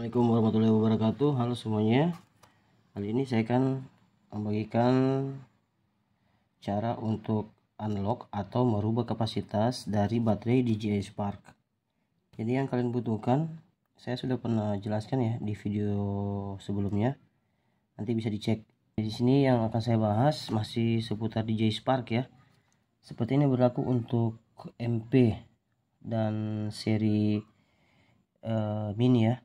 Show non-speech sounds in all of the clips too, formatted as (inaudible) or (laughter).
Assalamualaikum warahmatullahi wabarakatuh Halo semuanya Kali ini saya akan membagikan Cara untuk unlock atau merubah kapasitas dari baterai DJI Spark Jadi yang kalian butuhkan Saya sudah pernah jelaskan ya di video sebelumnya Nanti bisa dicek Di sini yang akan saya bahas masih seputar DJI Spark ya Seperti ini berlaku untuk MP dan seri uh, mini ya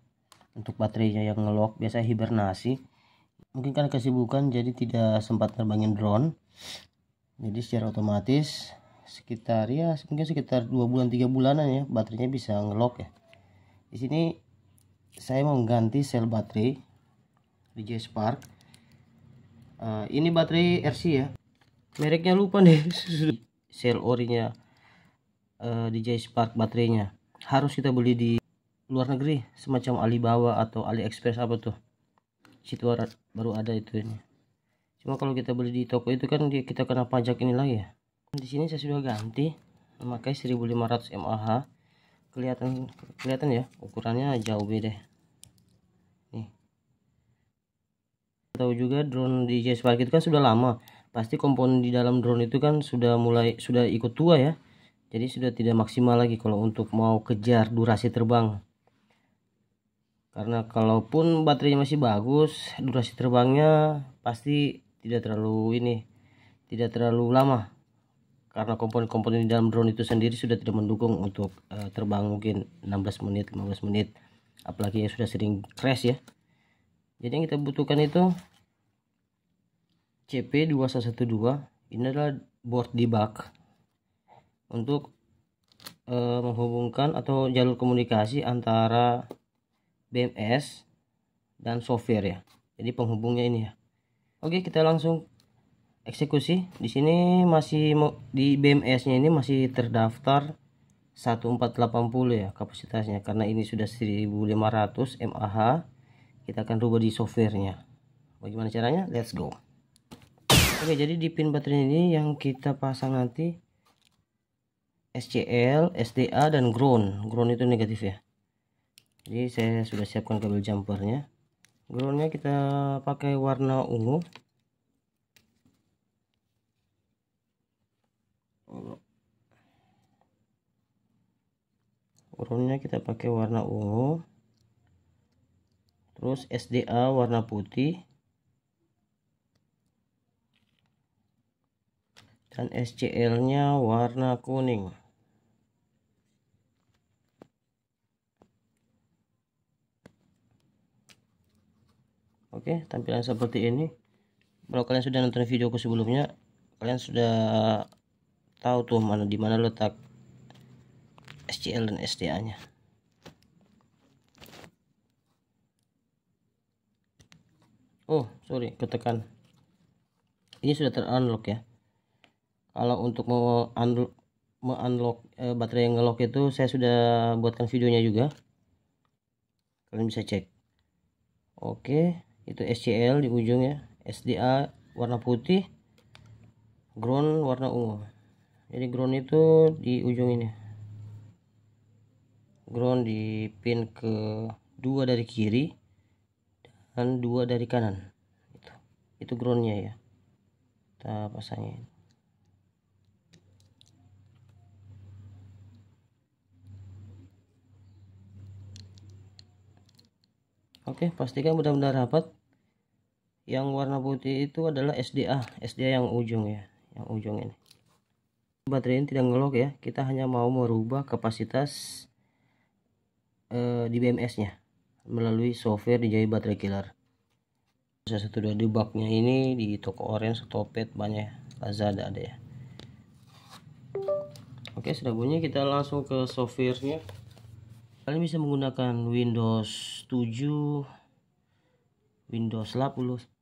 untuk baterainya yang ngelok biasanya hibernasi mungkin karena kesibukan jadi tidak sempat terbangin drone jadi secara otomatis sekitar ya mungkin sekitar dua bulan tiga bulanan ya baterainya bisa ngelok ya di sini saya mau ganti sel baterai DJ Spark uh, ini baterai RC ya mereknya lupa nih (laughs) sel orinya uh, eh, DJ Spark baterainya harus kita beli di luar negeri semacam Alibaba atau AliExpress apa tuh situ baru ada itu ini cuma kalau kita beli di toko itu kan kita kena pajak ini lagi ya di sini saya sudah ganti memakai 1500 mAh kelihatan kelihatan ya ukurannya jauh beda nih tahu juga drone di J Spark itu kan sudah lama pasti komponen di dalam drone itu kan sudah mulai sudah ikut tua ya jadi sudah tidak maksimal lagi kalau untuk mau kejar durasi terbang karena kalaupun baterainya masih bagus durasi terbangnya pasti tidak terlalu ini tidak terlalu lama karena komponen-komponen di dalam drone itu sendiri sudah tidak mendukung untuk uh, terbang mungkin 16 menit 15 menit apalagi yang sudah sering crash ya jadi yang kita butuhkan itu CP2112 ini adalah board debug untuk uh, menghubungkan atau jalur komunikasi antara BMS dan software ya jadi penghubungnya ini ya Oke kita langsung eksekusi di sini masih di BMS nya ini masih terdaftar 1480 ya kapasitasnya karena ini sudah 1500 mAh kita akan rubah di softwarenya bagaimana caranya let's go Oke jadi di pin baterai ini yang kita pasang nanti SCL, SDA, dan ground ground itu negatif ya jadi saya sudah siapkan kabel jumpernya groundnya kita pakai warna ungu groundnya kita pakai warna ungu terus SDA warna putih dan SCL nya warna kuning Oke tampilan seperti ini kalau kalian sudah nonton videoku sebelumnya kalian sudah tahu tuh mana dimana letak SCL dan SDA nya oh sorry ketekan ini sudah terunlock ya kalau untuk mau unlock, unlock eh, baterai yang ngelock itu saya sudah buatkan videonya juga kalian bisa cek oke itu SCL di ujung ya SDA warna putih ground warna ungu jadi ground itu di ujung ini ground di pin ke dua dari kiri dan dua dari kanan itu itu groundnya ya kita pasangin Oke, pastikan benar-benar rapat yang warna putih itu adalah SDA SDA yang ujung ya yang ujung ini baterai ini tidak ngelok ya kita hanya mau merubah kapasitas eh, di BMS nya melalui software di jari baterai killer saya satu dua debugnya ini di toko orange topet banyak ya. Lazada ada ya oke sudah bunyi kita langsung ke softwarenya kalian bisa menggunakan Windows 7 Windows 10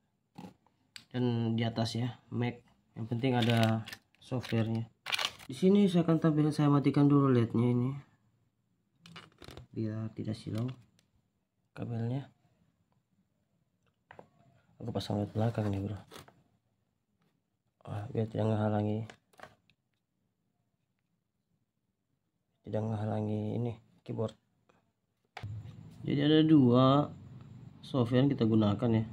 dan di atas ya Mac yang penting ada softwarenya di sini saya akan tampil saya matikan dulu lednya ini biar tidak silau kabelnya aku pasang led belakang nih bro ah, biar tidak menghalangi tidak menghalangi ini keyboard jadi ada dua software yang kita gunakan ya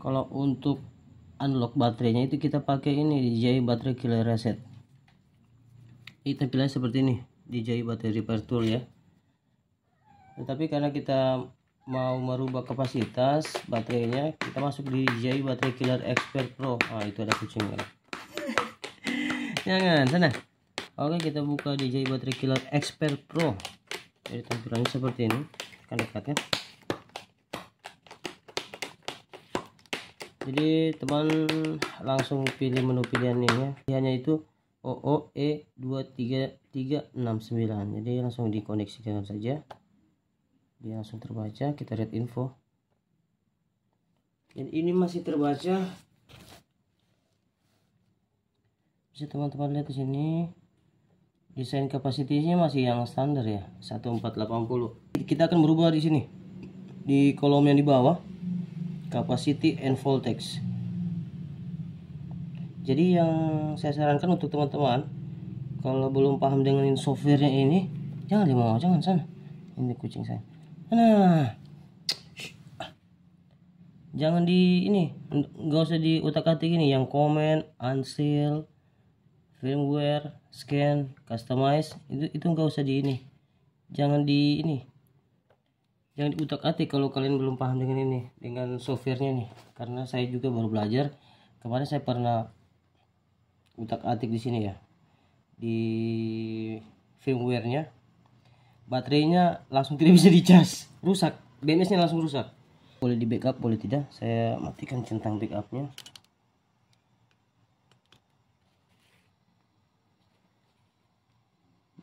kalau untuk unlock baterainya itu kita pakai ini DJI Battery killer reset kita pilih seperti ini DJI Battery repair tool ya tetapi nah, karena kita mau merubah kapasitas baterainya kita masuk di DJI Battery killer expert pro ah itu ada kucingnya kan? (laughs) jangan sana oke kita buka DJI Battery killer expert pro jadi tampilannya seperti ini kan dekatnya jadi teman langsung pilih menu pilihannya ya pilihannya itu OOE 23369 jadi langsung dikoneksikan saja dia langsung terbaca kita lihat info dan ini masih terbaca bisa teman-teman lihat di sini desain kapasitasnya masih yang standar ya 1480 kita akan berubah di sini di kolom yang di bawah capacity and voltage jadi yang saya sarankan untuk teman-teman kalau belum paham dengan softwarenya ini jangan di mau jangan sana ini kucing saya nah jangan di ini nggak usah di utak atik ini yang komen unseal firmware scan customize itu itu nggak usah di ini jangan di ini yang diutak-atik kalau kalian belum paham dengan ini dengan softwarenya nih karena saya juga baru belajar kemarin saya pernah utak-atik di sini ya di firmwarenya. baterainya langsung tidak bisa di charge, rusak BMS nya langsung rusak boleh di backup boleh tidak saya matikan centang backupnya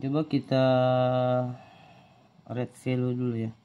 coba kita red value dulu ya